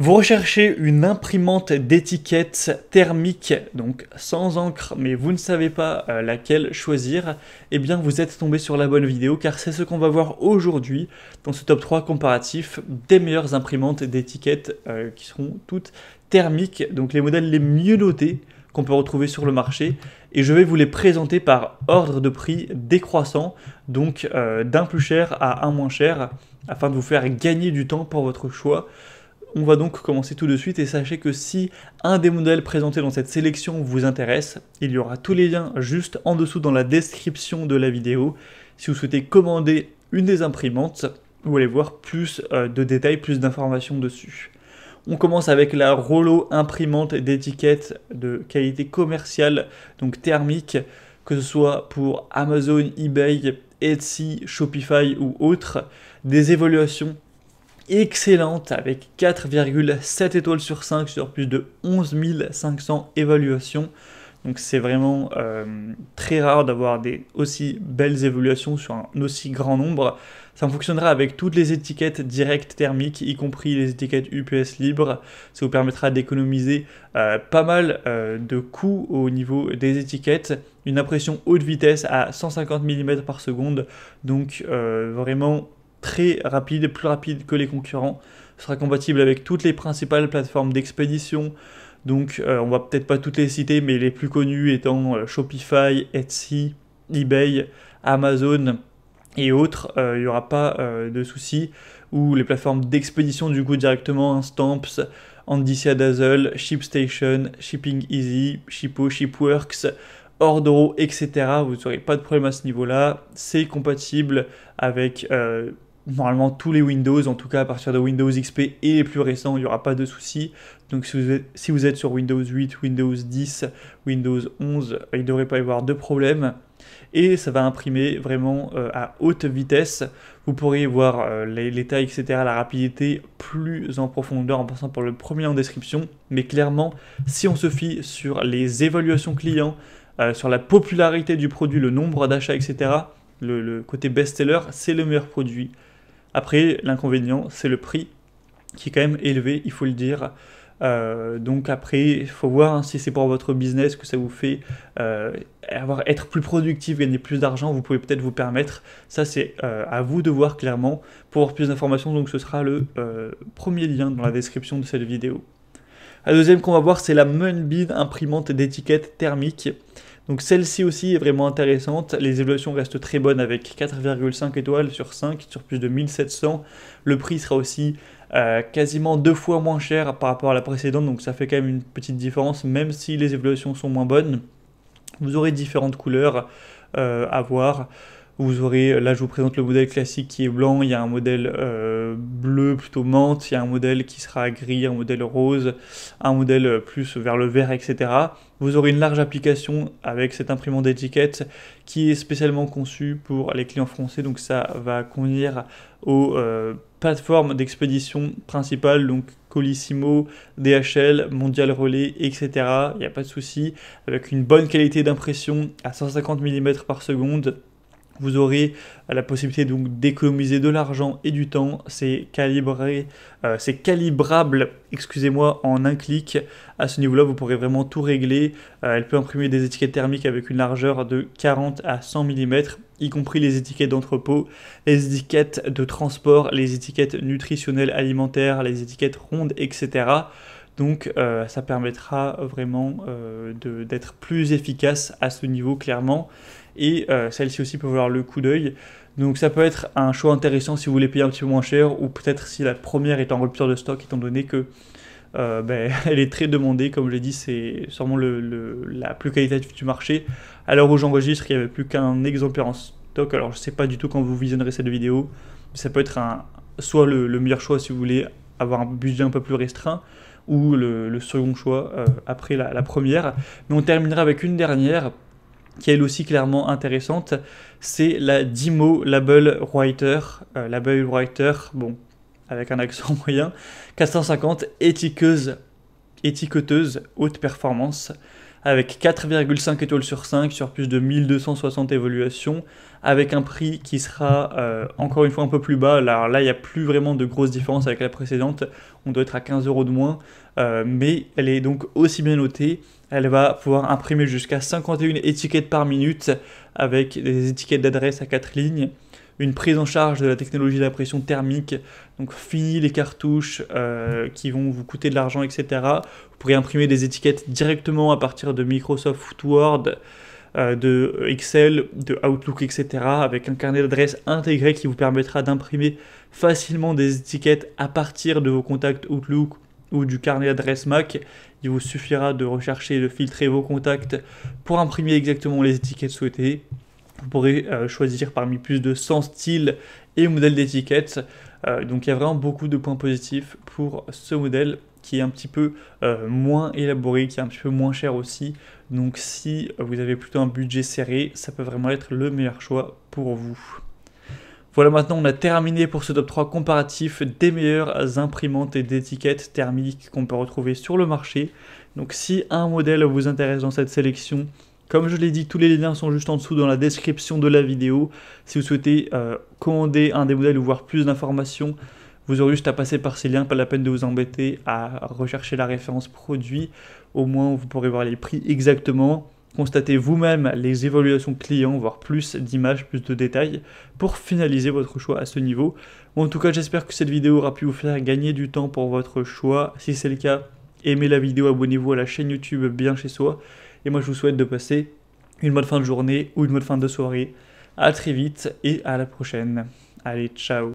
Vous recherchez une imprimante d'étiquette thermique, donc sans encre, mais vous ne savez pas euh, laquelle choisir, eh bien vous êtes tombé sur la bonne vidéo car c'est ce qu'on va voir aujourd'hui dans ce top 3 comparatif des meilleures imprimantes d'étiquettes euh, qui seront toutes thermiques, donc les modèles les mieux notés qu'on peut retrouver sur le marché et je vais vous les présenter par ordre de prix décroissant, donc euh, d'un plus cher à un moins cher afin de vous faire gagner du temps pour votre choix. On va donc commencer tout de suite et sachez que si un des modèles présentés dans cette sélection vous intéresse, il y aura tous les liens juste en dessous dans la description de la vidéo. Si vous souhaitez commander une des imprimantes, vous allez voir plus euh, de détails, plus d'informations dessus. On commence avec la Rollo imprimante d'étiquettes de qualité commerciale, donc thermique, que ce soit pour Amazon, eBay, Etsy, Shopify ou autres. Des évaluations excellente avec 4,7 étoiles sur 5 sur plus de 11 500 évaluations. Donc c'est vraiment euh, très rare d'avoir des aussi belles évaluations sur un aussi grand nombre. Ça fonctionnera avec toutes les étiquettes directes thermiques, y compris les étiquettes UPS libres. Ça vous permettra d'économiser euh, pas mal euh, de coûts au niveau des étiquettes. Une impression haute vitesse à 150 mm par seconde. Donc vraiment très rapide, plus rapide que les concurrents. sera compatible avec toutes les principales plateformes d'expédition. Donc euh, on va peut-être pas toutes les citer, mais les plus connues étant euh, Shopify, Etsy, eBay, Amazon et autres. Euh, il n'y aura pas de souci. Ou les plateformes d'expédition du coup directement, hein, Stamps, Andicia Dazzle, ShipStation, Shipping Easy, Shippo, Shipworks, Ordro, etc. Vous n'aurez pas de problème à ce niveau-là. C'est compatible avec normalement tous les Windows, en tout cas à partir de Windows XP et les plus récents, il n'y aura pas de souci. Donc si vous, êtes, sur Windows 8, Windows 10, Windows 11, il ne devrait pas y avoir de problème. Et ça va imprimer vraiment euh, à haute vitesse. Vous pourriez voir euh, les, tailles, etc., la rapidité plus en profondeur en passant par le premier en description. Mais clairement, si on se fie sur les évaluations clients, euh, sur la popularité du produit, le nombre d'achats, etc., le, le côté best-seller, c'est le meilleur produit après, l'inconvénient, c'est le prix qui est quand même élevé, il faut le dire. Euh, donc après, il faut voir hein, si c'est pour votre business que ça vous fait euh, avoir, être plus productif, gagner plus d'argent, vous pouvez peut-être vous permettre. Ça, c'est euh, à vous de voir clairement. Pour avoir plus d'informations, donc ce sera le premier lien dans la description de cette vidéo. La deuxième qu'on va voir, c'est la Moonbeam imprimante d'étiquettes thermiques. Donc celle-ci aussi est vraiment intéressante. Les évaluations restent très bonnes avec 4,5 étoiles sur 5 sur plus de 1700. Le prix sera aussi euh, quasiment deux fois moins cher par rapport à la précédente, donc ça fait quand même une petite différence, même si les évaluations sont moins bonnes. Vous aurez différentes couleurs euh, à voir. Vous aurez, euh, là je vous présente le modèle classique qui est blanc, il y a un modèle euh, bleu plutôt menthe, il y a un modèle qui sera gris, un modèle rose, un modèle euh, plus vers le vert, etc. Vous aurez une large application avec cet imprimant d'étiquette qui est spécialement conçu pour les clients français, donc ça va convenir aux plateformes d'expédition principales, donc Colissimo, DHL, Mondial Relais, etc. Il n'y a pas de souci, avec une bonne qualité d'impression à 150 mm par seconde vous aurez euh, la possibilité donc d'économiser de l'argent et du temps. C'est euh, c'est calibrable, excusez-moi, en un clic. À ce niveau-là, vous pourrez vraiment tout régler. Euh, elle peut imprimer des étiquettes thermiques avec une largeur de 40 à 100 mm, y compris les étiquettes d'entrepôt, les étiquettes de transport, les étiquettes nutritionnelles alimentaires, les étiquettes rondes, etc. Donc euh, ça permettra vraiment euh, d'être plus efficace à ce niveau clairement. Et euh, celle-ci aussi peut valoir le coup d'œil. Donc ça peut être un choix intéressant si vous voulez payer un petit peu moins cher ou peut-être si la première est en rupture de stock étant donné que ben, elle est très demandée, comme je l'ai dit, c'est sûrement la plus qualitative du marché. Alors aux où j'enregistre, il n'y avait plus qu'un exemplaire en stock, alors je ne sais pas du tout quand vous visionnerez cette vidéo, ça peut être soit le meilleur choix si vous voulez avoir un budget un peu plus restreint, ou le, second choix euh, après la, première. Mais on terminera avec une dernière qui est elle aussi clairement intéressante. C'est la Dimo Label Writer. Euh, label Writer, bon, avec un accent moyen. 450, étiqueuse, étiqueteuse, haute performance avec 4,5 étoiles sur 5 sur plus de 1260 évaluations, avec un prix qui sera euh, encore une fois un peu plus bas. Alors là, il n'y a plus vraiment de grosse différence avec la précédente. On doit être à 15 euros de moins, euh, mais elle est donc aussi bien notée. Elle va pouvoir imprimer jusqu'à 51 étiquettes par minute avec des étiquettes d'adresse à 4 lignes une prise en charge de la technologie d'impression la pression thermique. Donc fini les cartouches euh, qui vont vous coûter de l'argent, etc. Vous pourrez imprimer des étiquettes directement à partir de Microsoft Word, euh, de Excel, de Outlook, etc. Avec un carnet d'adresses intégré qui vous permettra d'imprimer facilement des étiquettes à partir de vos contacts Outlook ou du carnet d'adresses Mac. Il vous suffira de rechercher et de filtrer vos contacts pour imprimer exactement les étiquettes souhaitées. Vous pourrez euh, choisir parmi plus de 100 styles et modèles d'étiquettes. Euh, donc il y a vraiment beaucoup de points positifs pour ce modèle qui est un petit peu euh, moins élaboré, qui est un petit peu moins cher aussi. Donc si vous avez plutôt un budget serré, ça peut vraiment être le meilleur choix pour vous. Voilà maintenant on a terminé pour ce top 3 comparatif des meilleures imprimantes et d'étiquettes thermiques qu'on peut retrouver sur le marché. Donc si un modèle vous intéresse dans cette sélection, comme je l'ai dit, tous les liens sont juste en dessous dans la description de la vidéo. Si vous souhaitez euh, commander un des modèles ou voir plus d'informations, vous aurez juste à passer par ces liens, pas la peine de vous embêter à rechercher la référence produit. Au moins, vous pourrez voir les prix exactement. Constatez vous-même les évaluations clients, voire plus d'images, plus de détails, pour finaliser votre choix à ce niveau. En tout cas, j'espère que cette vidéo aura pu vous faire gagner du temps pour votre choix. Si c'est le cas, aimez la vidéo, abonnez-vous à la chaîne YouTube bien chez soi. Et moi, je vous souhaite de passer une bonne fin de journée ou une bonne fin de soirée. À très vite et à la prochaine. Allez, ciao